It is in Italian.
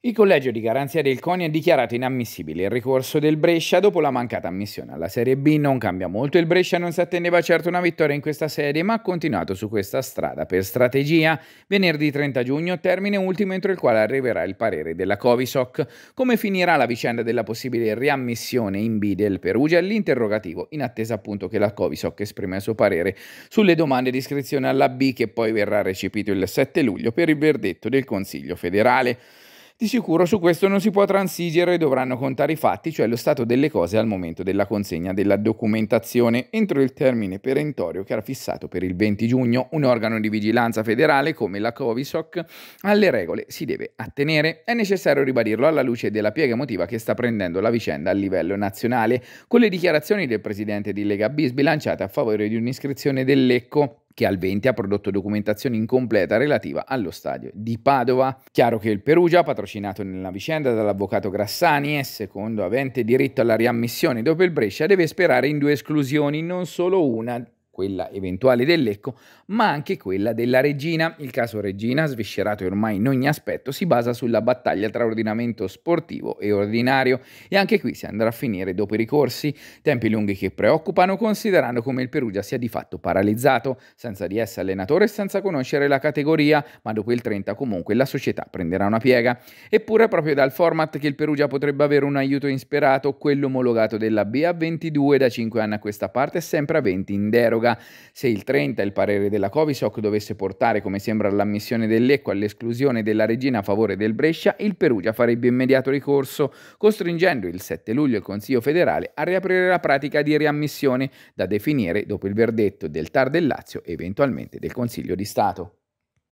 Il collegio di garanzia del CONI ha dichiarato inammissibile il ricorso del Brescia dopo la mancata ammissione alla Serie B. Non cambia molto, il Brescia non si attendeva certo una vittoria in questa serie, ma ha continuato su questa strada per strategia. Venerdì 30 giugno, termine ultimo entro il quale arriverà il parere della Covisoc. Come finirà la vicenda della possibile riammissione in B del Perugia? L'interrogativo, in attesa appunto che la Covisoc esprima il suo parere sulle domande di iscrizione alla B che poi verrà recepito il 7 luglio per il verdetto del Consiglio federale. Di sicuro su questo non si può transigere dovranno contare i fatti, cioè lo stato delle cose al momento della consegna della documentazione, entro il termine perentorio che era fissato per il 20 giugno. Un organo di vigilanza federale come la Covisoc alle regole si deve attenere. È necessario ribadirlo alla luce della piega emotiva che sta prendendo la vicenda a livello nazionale, con le dichiarazioni del presidente di Lega B sbilanciate a favore di un'iscrizione dell'ECCO che al 20 ha prodotto documentazione incompleta relativa allo stadio di Padova. Chiaro che il Perugia, patrocinato nella vicenda dall'avvocato Grassani e secondo avente diritto alla riammissione dopo il Brescia, deve sperare in due esclusioni, non solo una, quella eventuale dell'Ecco, ma anche quella della Regina. Il caso Regina, sviscerato ormai in ogni aspetto, si basa sulla battaglia tra ordinamento sportivo e ordinario e anche qui si andrà a finire dopo i ricorsi, tempi lunghi che preoccupano considerando come il Perugia sia di fatto paralizzato, senza di essere allenatore e senza conoscere la categoria, ma dopo il 30 comunque la società prenderà una piega. Eppure proprio dal format che il Perugia potrebbe avere un aiuto insperato, quello omologato della BA22 da 5 anni a questa parte è sempre a 20 in deroga proroga se il 30 il parere della Covisoc dovesse portare, come sembra, all'ammissione dell'Ecco all'esclusione della Regina a favore del Brescia, il Perugia farebbe immediato ricorso, costringendo il 7 luglio il Consiglio federale a riaprire la pratica di riammissione da definire dopo il verdetto del TAR del Lazio e eventualmente del Consiglio di Stato.